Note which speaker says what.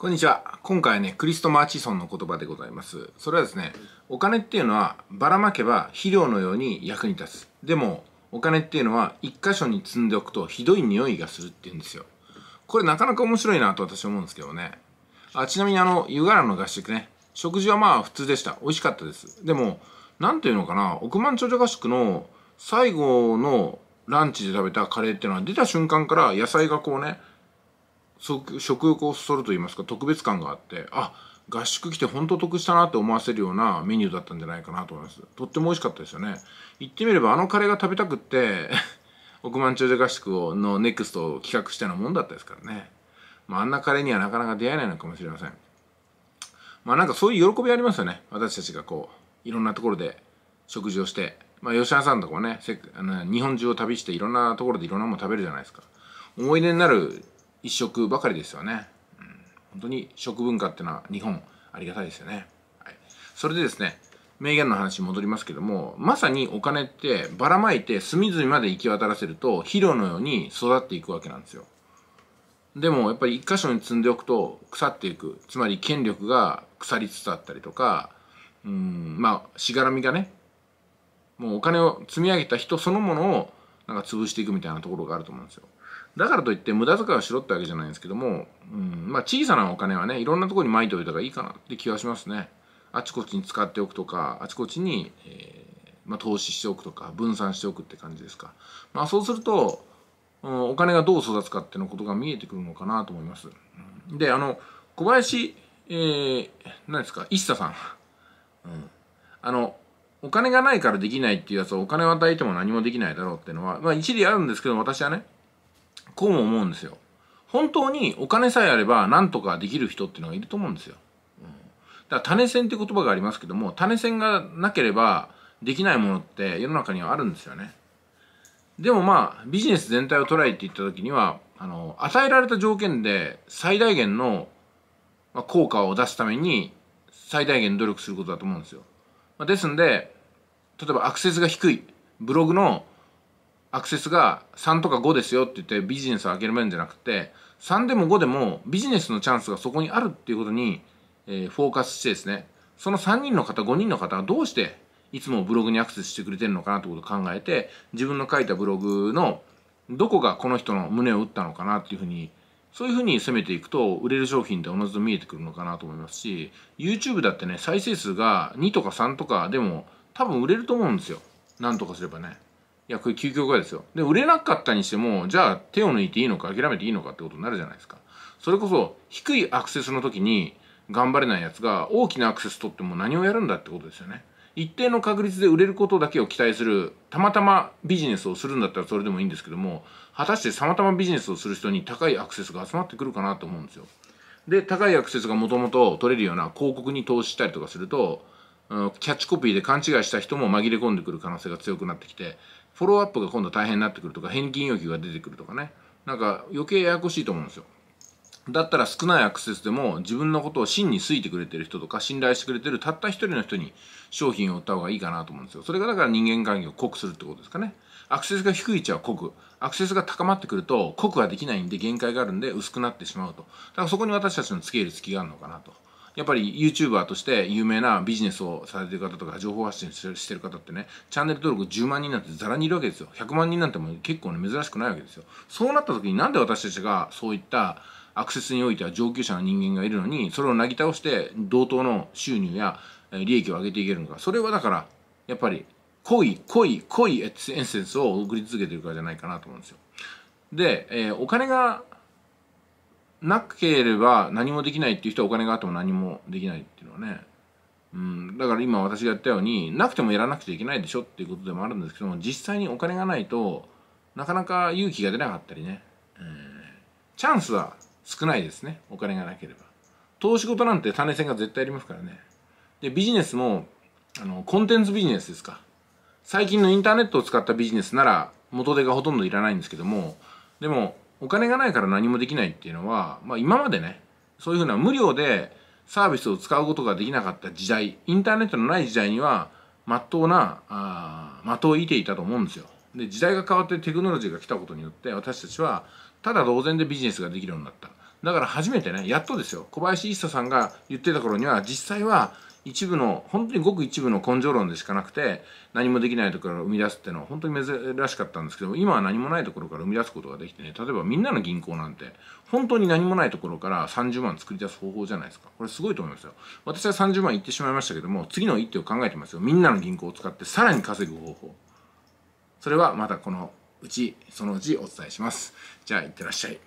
Speaker 1: こんにちは。今回ね、クリスト・マーチソンの言葉でございます。それはですね、お金っていうのはばらまけば肥料のように役に立つ。でも、お金っていうのは一箇所に積んでおくとひどい匂いがするっていうんですよ。これなかなか面白いなと私は思うんですけどね。あちなみにあの、湯河原の合宿ね、食事はまあ普通でした。美味しかったです。でも、なんていうのかな、億万長者合宿の最後のランチで食べたカレーっていうのは出た瞬間から野菜がこうね、食欲をそそると言いますか特別感があってあ合宿来て本当得したなって思わせるようなメニューだったんじゃないかなと思いますとっても美味しかったですよね言ってみればあのカレーが食べたくって 億万長者合宿をのネクストを企画したようなもんだったですからね、まあ、あんなカレーにはなかなか出会えないのかもしれませんまあなんかそういう喜びありますよね私たちがこういろんなところで食事をしてまあ吉原さんとかもねせあの日本中を旅していろんなところでいろんなもの食べるじゃないですか思い出になる一色ばかりですよね、うん、本当に食文化っていうのは日本ありがたいですよね、はい、それでですね名言の話に戻りますけどもまさにお金ってばらまいて隅々まで行き渡らせると肥料のように育っていくわけなんですよでもやっぱり一箇所に積んでおくと腐っていくつまり権力が腐りつつあったりとかうんまあしがらみがねもうお金を積み上げた人そのものをなんか潰していくみたいなところがあると思うんですよだからといって無駄遣いをしろってわけじゃないんですけども、うんまあ、小さなお金はねいろんなところにまいておいたらいいかなって気はしますねあちこちに使っておくとかあちこちに、えー、まあ、投資しておくとか分散しておくって感じですか、まあ、そうすると、うん、お金がどう育つかっていうことが見えてくるのかなと思いますであの小林、えー、何ですか一茶さん、うん、あのお金がないからできないっていうやつはお金を与えても何もできないだろうっていうのは、まあ、一理あるんですけど私はねこうも思うんですよ本当にお金さえあれば何とかできる人っていうのがいると思うんですよ、うん、だから種銭って言葉がありますけども種銭がなければできないものって世の中にはあるんですよねでもまあビジネス全体を捉えていった時にはあの与えられた条件で最大限の効果を出すために最大限努力することだと思うんですよ。ですんで例えばアクセスが低いブログのアクセスが3とか5ですよって言ってビジネスを諦めるんじゃなくて3でも5でもビジネスのチャンスがそこにあるっていうことに、えー、フォーカスしてですねその3人の方5人の方はどうしていつもブログにアクセスしてくれてるのかなってことを考えて自分の書いたブログのどこがこの人の胸を打ったのかなっていうふうにそういうふうに攻めていくと売れる商品っておのずと見えてくるのかなと思いますし YouTube だってね再生数が2とか3とかでも多分売れると思うんですよなんとかすればね。いや、これ究極はですよ。で、売れなかったにしても、じゃあ手を抜いていいのか、諦めていいのかってことになるじゃないですか。それこそ、低いアクセスの時に頑張れないやつが、大きなアクセス取っても何をやるんだってことですよね。一定の確率で売れることだけを期待する、たまたまビジネスをするんだったらそれでもいいんですけども、果たしてたまたまビジネスをする人に高いアクセスが集まってくるかなと思うんですよ。で、高いアクセスがもともと取れるような広告に投資したりとかすると、キャッチコピーで勘違いした人も紛れ込んでくる可能性が強くなってきて、フォローアップが今度大変になってくるとか返金要求が出てくるとかねなんか余計ややこしいと思うんですよだったら少ないアクセスでも自分のことを真に好いてくれてる人とか信頼してくれてるたった一人の人に商品を売った方がいいかなと思うんですよそれがだから人間関係を濃くするってことですかねアクセスが低いうちは濃くアクセスが高まってくると濃くはできないんで限界があるんで薄くなってしまうとだからそこに私たちの付け入付きがあるのかなとやっぱり YouTuber として有名なビジネスをされてる方とか情報発信してる方ってねチャンネル登録10万人なんてざらにいるわけですよ100万人なんても結構ね珍しくないわけですよそうなった時になんで私たちがそういったアクセスにおいては上級者の人間がいるのにそれをなぎ倒して同等の収入や利益を上げていけるのかそれはだからやっぱり濃い濃い濃いエッセンスを送り続けてるからじゃないかなと思うんですよで、えー、お金がなければ何もできないっていう人はお金があっても何もできないっていうのはね、うん、だから今私がやったようになくてもやらなくちゃいけないでしょっていうことでもあるんですけども実際にお金がないとなかなか勇気が出なかったりね、えー、チャンスは少ないですねお金がなければ投資事なんて種銭が絶対ありますからねでビジネスもあのコンテンツビジネスですか最近のインターネットを使ったビジネスなら元手がほとんどいらないんですけどもでもお金がないから何もできないっていうのは、まあ、今までねそういうふうな無料でサービスを使うことができなかった時代インターネットのない時代にはまっとうなあ的を射ていたと思うんですよ。で時代が変わってテクノロジーが来たことによって私たちはただ同然でビジネスができるようになった。だから初めてねやっとですよ小林一茶さんが言ってた頃には実際は一部の本当にごく一部の根性論でしかなくて何もできないところから生み出すっていうのは本当に珍しかったんですけど今は何もないところから生み出すことができてね例えばみんなの銀行なんて本当に何もないところから30万作り出す方法じゃないですかこれすごいと思いますよ私は30万いってしまいましたけども次の一手を考えてますよみんなの銀行を使ってさらに稼ぐ方法それはまたこのうちそのうちお伝えしますじゃあいってらっしゃい